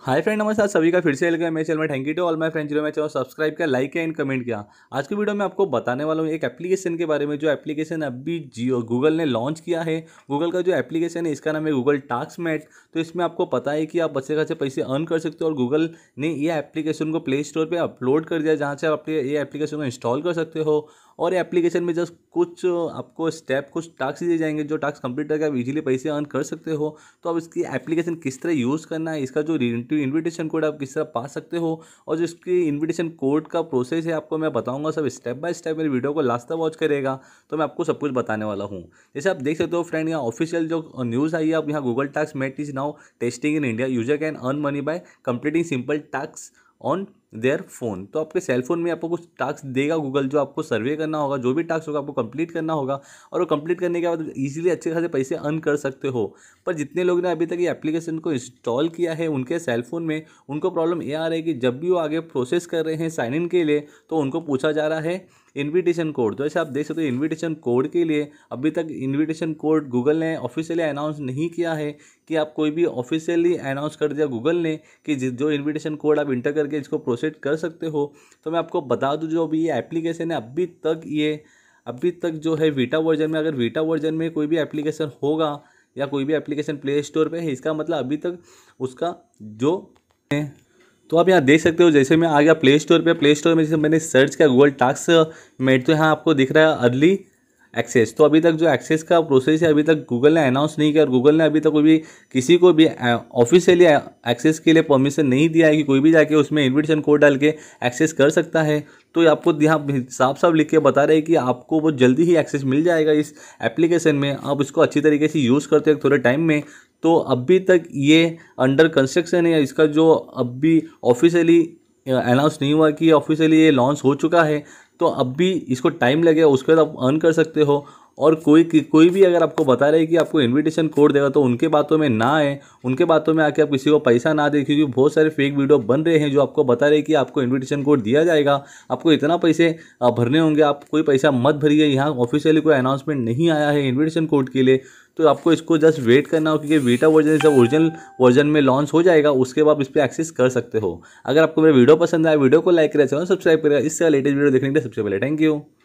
hi friend नमस्कार सभी का फिर से गया मेरे चैनल में thank you to all my friend मैं चैनल सब्सक्राइब किया लाइक किया एंड कमेंट किया आज की वीडियो में आपको बताने वाला हूँ एक एप्लीकेशन के बारे में जो एप्लीकेशन अभी जियो गूगल ने लॉन्च किया है गूगल का जो एप्लीकेशन है इसका नाम है गूगल टास्क मैट तो इसमें आपको पता है कि आप बच्चे खासे पैसे अर्न कर सकते हो और गूगल ने ये एप्लीकेशन को प्ले स्टोर पर अपलोड कर दिया जहाँ से आप ये एप्लीकेशन को इंस्टॉल कर सकते हो और एप्लीकेशन में जस्ट कुछ आपको स्टेप कुछ टास्क दिए जाएंगे जो टास्क कंप्लीट करके आप इजीली पैसे अर्न कर सकते हो तो आप इसकी एप्लीकेशन किस तरह यूज़ करना है इसका जो इन्विटेशन कोड आप किस तरह पा सकते हो और जो इसकी इन्विटेशन कोड का प्रोसेस है आपको मैं बताऊँगा सब स्टेप बाय स्टेप मेरी वीडियो को लास्ट तक वॉच करेगा तो मैं आपको सब कुछ बताने वाला हूँ जैसे आप देख सकते हो फ्रेंड यहाँ ऑफिशियल जो न्यूज़ आई है आप यहाँ Google Task Mate is now testing in India user can earn money by completing simple task on their phone तो आपके सेल फोन में आपको कुछ टास्क देगा गूगल जो आपको सर्वे करना होगा जो भी टास्क होगा आपको कंप्लीट करना होगा और वो कंप्लीट करने के बाद ईजिली अच्छे खासे पैसे अर्न कर सकते हो पर जितने लोग ने अभी तक ये एप्लीकेशन को इंस्टॉल किया है उनके सेल फोन में उनको प्रॉब्लम ये आ रही है कि जब भी वो आगे प्रोसेस कर रहे हैं साइन इन के लिए तो उनको पूछा जा रहा है इन्विटेशन कोड तो ऐसे आप देख सकते हो इन्विटेशन कोड के लिए अभी तक इन्विटेशन कोड गूगल ने ऑफिशियली अनाउंस नहीं किया है कि आप कोई भी ऑफिशियली अनाउंस कर दिया गूगल ने कि जो इन्विटेशन कोड आप इंटर करके इसको प्रोसेड कर सकते हो तो मैं आपको बता दूँ जो अभी ये एप्लीकेशन है अभी तक ये अभी तक जो है वीटा वर्जन में अगर वीटा वर्जन में कोई भी एप्लीकेशन होगा या कोई भी एप्लीकेशन प्ले स्टोर पर है इसका मतलब अभी तक उसका जो तो आप यहाँ देख सकते हो जैसे मैं आ गया प्ले स्टोर पर प्ले स्टोर में जैसे मैंने सर्च किया गूगल टास्क मेट तो यहाँ आपको दिख रहा है अर्ली एक्सेस तो अभी तक जो एक्सेस का प्रोसेस है अभी तक गूगल ने अनाउंस नहीं किया और गूगल ने अभी तक कोई भी किसी को भी ऑफिशियली एक्सेस के लिए परमिशन नहीं दिया है कि कोई भी जाके उसमें इन्विटेशन कोड डाल के एक्सेस कर सकता है तो आपको यहाँ साफ साफ लिख के बता रहे हैं कि आपको बहुत जल्दी ही एक्सेस मिल जाएगा इस एप्लीकेशन में आप इसको अच्छी तरीके से यूज़ करते हैं थोड़े टाइम में तो अभी तक ये अंडर कंस्ट्रक्शन है इसका जो अब भी ऑफिशियली अनाउंस नहीं हुआ कि ऑफिशियली ये लॉन्च हो चुका है तो अब भी इसको टाइम लगेगा उसके बाद आप अर्न कर सकते हो और कोई कोई भी अगर आपको बता रहे कि आपको इनविटेशन कोड देगा तो उनके बातों में ना आए उनके बातों में आके आप किसी को पैसा ना दें क्योंकि बहुत सारे फेक वीडियो बन रहे हैं जो आपको बता रहे कि आपको इन्विटेशन कोड दिया जाएगा आपको इतना पैसे भरने होंगे आप कोई पैसा मत भरिए यहाँ ऑफिशियली कोई अनाउंसमेंट नहीं आया है इन्विटेशन कोड के लिए तो आपको इसको जस्ट वेट करना हो क्योंकि वीटा वर्जन जब ओरिजिनल वर्जन में लॉन्च हो जाएगा उसके बाद इस पर एक्सेस कर सकते हो अगर आपको मेरा वीडियो पसंद आया वीडियो को लाइक करें चैनल सब्सक्राइब करेगा इससे लेटेस्ट वीडियो देखने के लिए सबसे पहले थैंक यू